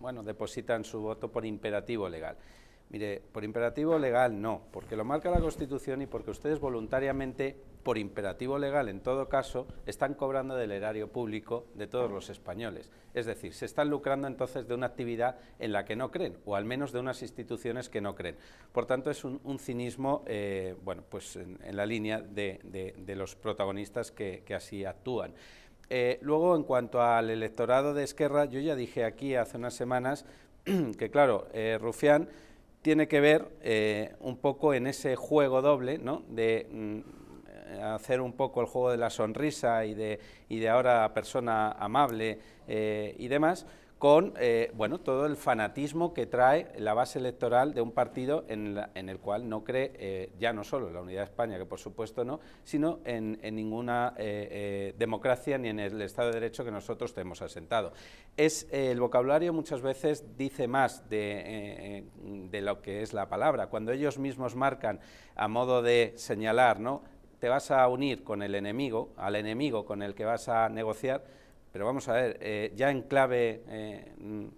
bueno, depositan su voto por imperativo legal. Mire, por imperativo legal no, porque lo marca la Constitución y porque ustedes voluntariamente, por imperativo legal en todo caso, están cobrando del erario público de todos los españoles. Es decir, se están lucrando entonces de una actividad en la que no creen, o al menos de unas instituciones que no creen. Por tanto, es un, cinismo eh, bueno, pues en, la línea de, los protagonistas que así actúan. Eh, luego, en cuanto al electorado de Esquerra, yo ya dije aquí hace unas semanas que, claro, eh, Rufián tiene que ver eh, un poco en ese juego doble, ¿no? De mm, eh, hacer un poco el juego de la sonrisa y de, ahora persona amable eh, y demás, con eh, bueno, todo el fanatismo que trae la base electoral de un partido en, el cual no cree ya no solo en la unidad de España, que por supuesto no, sino en, ninguna democracia ni en el Estado de Derecho que nosotros tenemos asentado. Es, el vocabulario muchas veces dice más de, de, lo que es la palabra. Cuando ellos mismos marcan a modo de señalar, ¿no? te vas a unir con el enemigo, al enemigo con el que vas a negociar, pero vamos a ver, eh, ya en clave eh,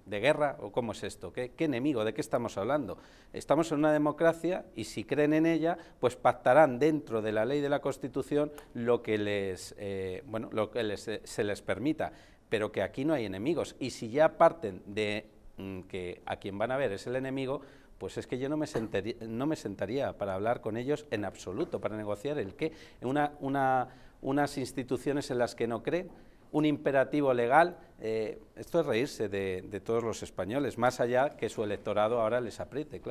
de guerra, o cómo es esto, ¿Qué, enemigo, de qué estamos hablando. Estamos en una democracia y si creen en ella, pues pactarán dentro de la ley de la Constitución lo que les, eh, bueno, lo que les, se les permita, pero que aquí no hay enemigos. Y si ya parten de Mm, que a quien van a ver es el enemigo, pues es que yo no me, sentaría, no me sentaría para hablar con ellos en absoluto, para negociar el qué. una, unas instituciones en las que no creen, un imperativo legal, eh, esto es reírse de, de todos los españoles, más allá que su electorado ahora les apriete, claro.